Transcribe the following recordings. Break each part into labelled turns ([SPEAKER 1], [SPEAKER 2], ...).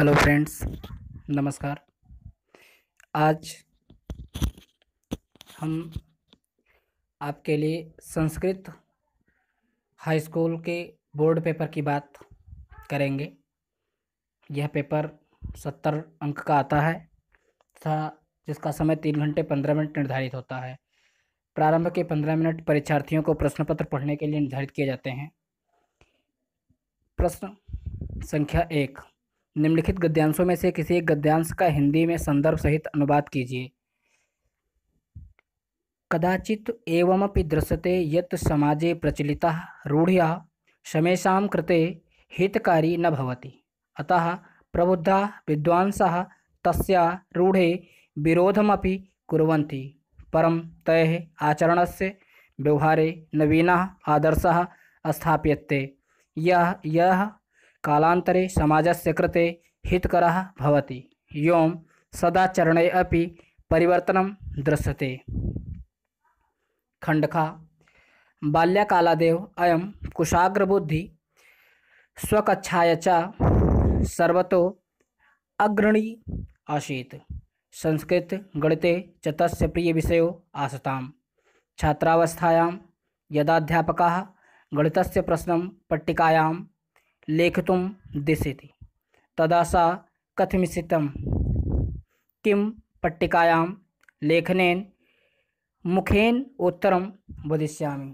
[SPEAKER 1] Hello friends नमस्कार आज हम आपके लिए संस्कृत हाई स्कूल के बोर्ड पेपर की बात करेंगे यह पेपर सत्तर अंक का आता है तथा जिसका समय तीन घंटे पंद्रह मिनट निर्धारित होता है प्रारंभ के पंद्रह मिनट परीक्षार्थियों को प्रश्न पत्र पढ़ने के लिए निर्धारित किए जाते हैं प्रश्न संख्या एक निम्नलिखित गद्यांशों में से किसी एक गद्यांश का हिंदी में संदर्भ सहित अनुवाद कीजिए कदाचित एवमपि दृश्यते यत समाजे प्रचलिता रूढ़िया समेषा कृते हितकारी न भवति अतः प्रबुद्धा विद्वांसः तस्या रूढ़े विरोधमपि कुर्वन्ति परं तैः आचरणस्य व्यवहारे नवीनः आदर्श स्थाप्यते यह यह कालांतरे समाजस्य कृते हितकरः भवति एवं सदाचरणे अपि परिवर्तनं दृश्यते खंडखा बाल्यकालादेव अयम कुशाग्रबुद्धि स्वकक्षाय च सर्वतो अग्रणी आसीत् संस्कृत गणिते च तस्य प्रियविषयो आसतां छात्रावस्थायां यदाध्यापकाः गणितस्य प्रश्नं पट्टिकायां लेखितुं दिशति तदा सा कथमिषितं किं पट्टिकाया लेखन मुखेन उत्तर वदिष्यामि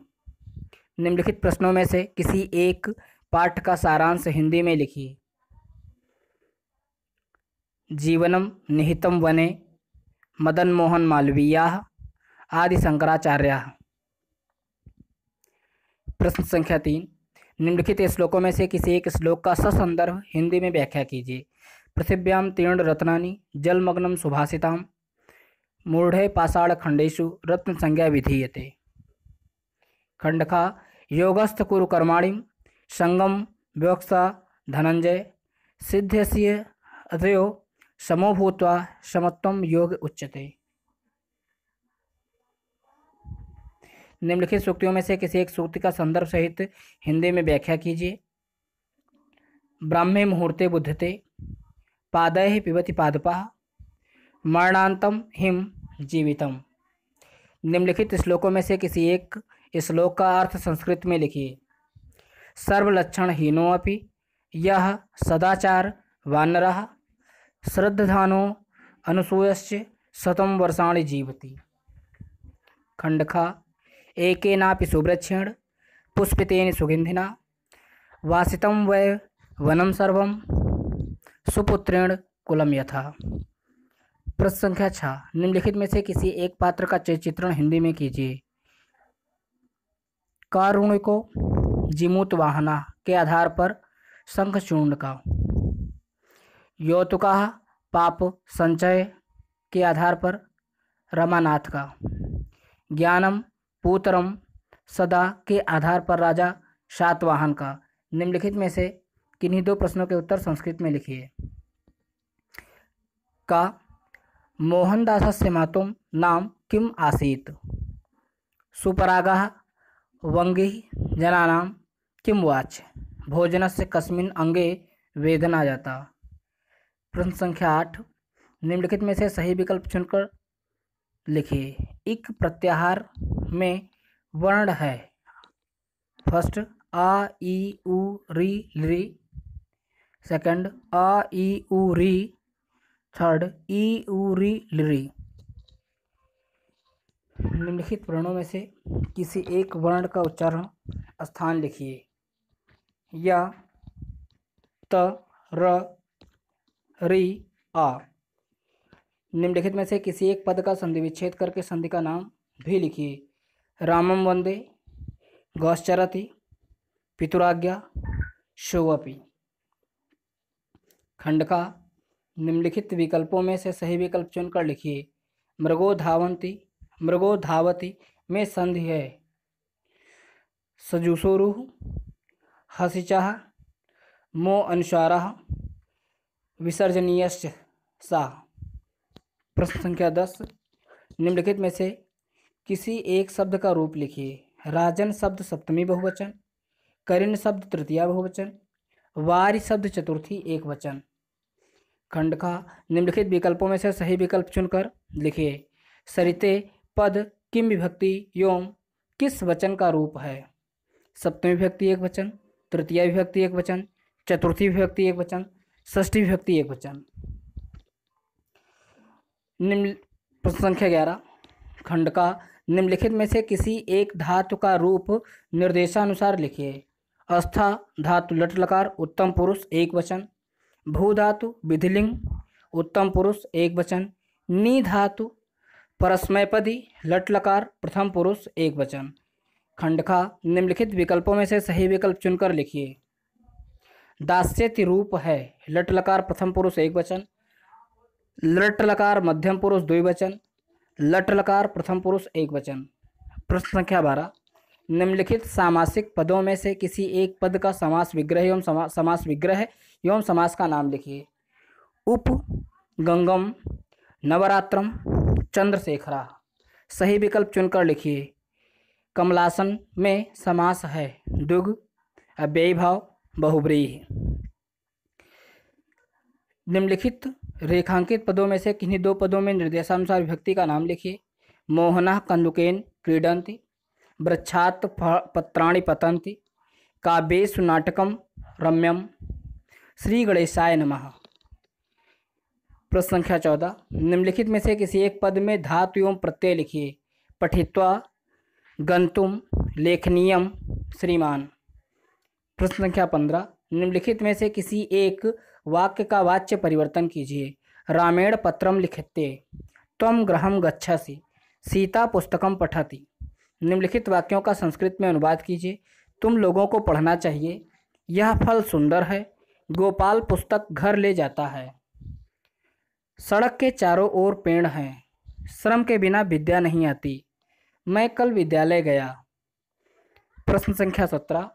[SPEAKER 1] निम्नलिखित प्रश्नों में से किसी एक पाठ का सारांश हिंदी में लिखिए जीवनम निहितम वने मदन मोहन मालवीया आदि शंकराचार्य प्रश्न संख्या तीन निम्नलिखित श्लोकों में से किसी एक श्लोक का ससंदर्भ हिंदी में व्याख्या कीजिए पृथिव्याम तीर्ण रत्नानी जलमग्नम सुभाषिताम मूढ़े पाषाण खंडेशु रत्न संज्ञा विधीयते खंडखा योगस्थ कुरु कर्माणी संगम व्यवस्था धनंजय सिद्धस्य अतयो समो भूत समत्वम योग उच्यते निम्नलिखित सूक्तियों में से किसी एक सूक्ति का संदर्भ सहित हिंदी में व्याख्या कीजिए ब्राह्मे मुहूर्ते बुद्धते पादय पिबति पादपा मरणांतम हिम जीवितम निम्नलिखित श्लोकों में से किसी एक श्लोक का अर्थ संस्कृत में लिखिए सर्वलक्षणहीनो अपि यह सदाचार वानर श्रद्धानो अनुसूयश्च शतम वर्षाणी जीवती खंडखा एकेनापि सुवृक्षेण पुष्पितेन सुगन्धिना वासी वै वनं सर्व सुपुत्रेण कुलम यथा प्रश्न संख्या छः निम्नलिखित में से किसी एक पात्र का चित्रण हिंदी में कीजिए को जिमूत वाहना के आधार पर चूर्ण का यौतुका पाप संचय के आधार पर रमानाथ का ज्ञानम पूतरम सदा के आधार पर राजा सातवाहन का निम्नलिखित में से किन्हीं दो प्रश्नों के उत्तर संस्कृत में लिखिए का से मातुम नाम किम आसीत सुपराग वंगी जनाना किम वाच भोजन से कस्मिन अंगे वेदना जाता प्रश्न संख्या आठ निम्नलिखित में से सही विकल्प चुनकर लिखिए एक प्रत्याहार में वर्ण है फर्स्ट आ ई उ री ली सेकंड आ ई उ री थर्ड ई उ री ली निम्नलिखित वर्णों में से किसी एक वर्ण का उच्चारण स्थान लिखिए या त र री आ निम्नलिखित में से किसी एक पद का संधि विच्छेद करके संधि का नाम भी लिखिए रामम वंदे गौश्चरति पितुराज्ञा शोवपी खंड का निम्नलिखित विकल्पों में से सही विकल्प चुनकर लिखिए मृगो धावंती मृगो धावती में संधि है सजुसोरुह हसीचा मो अनुसारा विसर्जनीय सा प्रश्न संख्या दस निम्नलिखित में से किसी एक शब्द का रूप लिखिए राजन शब्द सप्तमी बहुवचन करिन शब्द तृतीय बहुवचन वारी शब्द चतुर्थी एक वचन खंड का निम्नलिखित विकल्पों में से सही विकल्प चुनकर लिखिए सरिते पद किम विभक्ति योम किस वचन का रूप है सप्तमी विभक्ति एक वचन तृतीय विभक्ति एक वचन चतुर्थी विभक्ति एक वचन षष्ठी विभक्ति एक वचन निम्न प्रश्न संख्या ग्यारह खंड का निम्नलिखित में से किसी एक धातु का रूप निर्देशानुसार लिखिए अस्था धातु लट लकार उत्तम पुरुष एक वचन भू धातु विधिलिंग उत्तम पुरुष एक वचन नी धातु परस्मयपदी लट लकार प्रथम पुरुष एक वचन खंडखा निम्नलिखित विकल्पों में से सही विकल्प चुनकर लिखिए दास्यति रूप है लट लकार प्रथम पुरुष एक वचन लट लकार मध्यम पुरुष द्विवचन लट लकार प्रथम पुरुष एक वचन प्रश्न संख्या बारह निम्नलिखित सामासिक पदों में से किसी एक पद का समास विग्रह एवं समास विग्रह एवं समास का नाम लिखिए उप गंगम नवरात्रम चंद्रशेखरा सही विकल्प चुनकर लिखिए कमलासन में समास है दुग अव्ययी भाव बहुब्रीही निम्नलिखित रेखांकित पदों में से किन्हीं दो पदों में निर्देशानुसार व्यक्ति का नाम लिखिए मोहना कंदुकेन क्रीडंति वृक्षात पत्राणी पतंति काव्यु नाटकम रम्यम श्री गणेशाय नमः प्रश्न संख्या चौदह निम्नलिखित में से किसी एक पद में धातु एवं प्रत्यय लिखिए पठित्वा गंतुम लेखनीयम श्रीमान प्रश्न संख्या पंद्रह निम्नलिखित में से किसी एक वाक्य का वाच्य परिवर्तन कीजिए रामेण पत्रम लिखते तम ग्रहम गच्छसि सीता पुस्तकम पठाती निम्नलिखित वाक्यों का संस्कृत में अनुवाद कीजिए तुम लोगों को पढ़ना चाहिए यह फल सुंदर है गोपाल पुस्तक घर ले जाता है सड़क के चारों ओर पेड़ हैं श्रम के बिना विद्या नहीं आती मैं कल विद्यालय गया प्रश्न संख्या सत्रह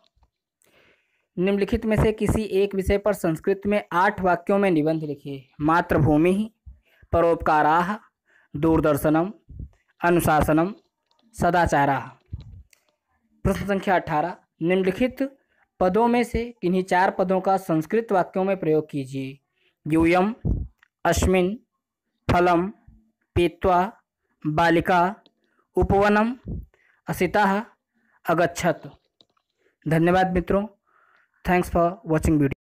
[SPEAKER 1] निम्नलिखित में से किसी एक विषय पर संस्कृत में आठ वाक्यों में निबंध लिखिए मातृभूमि परोपकारा दूरदर्शनम अनुशासनम सदाचारा प्रश्न संख्या अठारह निम्नलिखित पदों में से किन्हीं चार पदों का संस्कृत वाक्यों में प्रयोग कीजिए यूयम अश्विन फलम पीत्वा बालिका उपवनम असिता अगछत धन्यवाद मित्रों Thanks for watching video.